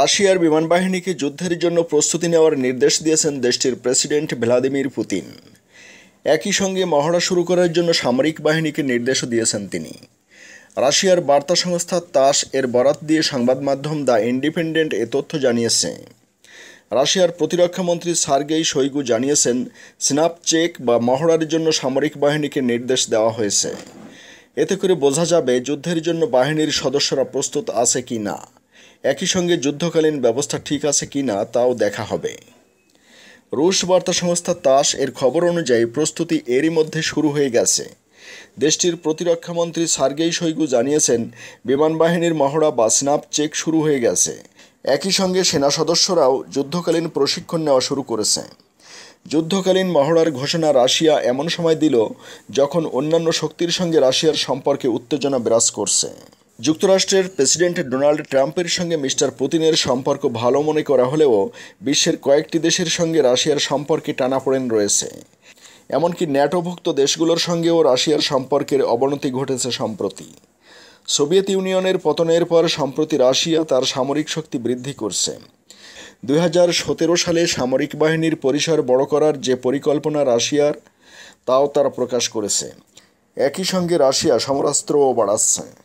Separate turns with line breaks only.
রাশিয়ার বিমান বাহিনীকে যুদ্ধের জন্য প্রস্তুতি নেওয়ার নির্দেশ দিয়েছেন দেশটির প্রেসিডেন্ট ভ্লাদিমির পুতিন একই সঙ্গে মহড়া শুরু করার জন্য সামরিক বাহিনীকে নির্দেশও দিয়েছেন তিনি রাশিয়ার বার্তা সংস্থা তাস এর বরাত দিয়ে সংবাদ মাধ্যম দ্য ইন্ডিপেন্ডেন্ট এ তথ্য জানিয়েছে রাশিয়ার প্রতিরক্ষামন্ত্রী সার্গেই সৈগু জানিয়েছেন স্নাপ চেক বা মহড়ার জন্য সামরিক বাহিনীকে নির্দেশ দেওয়া হয়েছে এতে করে বোঝা যাবে যুদ্ধের জন্য বাহিনীর সদস্যরা প্রস্তুত আছে কি না একই সঙ্গে যুদ্ধকালীন ব্যবস্থা ঠিক আছে কি না তাও দেখা হবে রুশ বার্তা সংস্থা তাস এর খবর অনুযায়ী প্রস্তুতি এরই মধ্যে শুরু হয়ে গেছে দেশটির প্রতিরক্ষামন্ত্রী সার্গেই শৈগু জানিয়েছেন বিমানবাহিনীর মহড়া বা স্নাপ চেক শুরু হয়ে গেছে একই সঙ্গে সেনা সদস্যরাও যুদ্ধকালীন প্রশিক্ষণ নেওয়া শুরু করেছে যুদ্ধকালীন মহড়ার ঘোষণা রাশিয়া এমন সময় দিল যখন অন্যান্য শক্তির সঙ্গে রাশিয়ার সম্পর্কে উত্তেজনা বিরাজ করছে যুক্তরাষ্ট্রের প্রেসিডেন্ট ডোনাল্ড ট্রাম্পের সঙ্গে মিস্টার পুতিনের সম্পর্ক ভালো মনে করা হলেও বিশ্বের কয়েকটি দেশের সঙ্গে রাশিয়ার সম্পর্কে টানাপোড়েন রয়েছে এমনকি ন্যাটোভুক্ত দেশগুলোর সঙ্গেও রাশিয়ার সম্পর্কের অবনতি ঘটেছে সম্প্রতি সোভিয়েত ইউনিয়নের পতনের পর সম্প্রতি রাশিয়া তার সামরিক শক্তি বৃদ্ধি করছে দুই সালে সামরিক বাহিনীর পরিসর বড় করার যে পরিকল্পনা রাশিয়ার তাও তারা প্রকাশ করেছে একই সঙ্গে রাশিয়া সমরাস্ত্রও বাড়াচ্ছে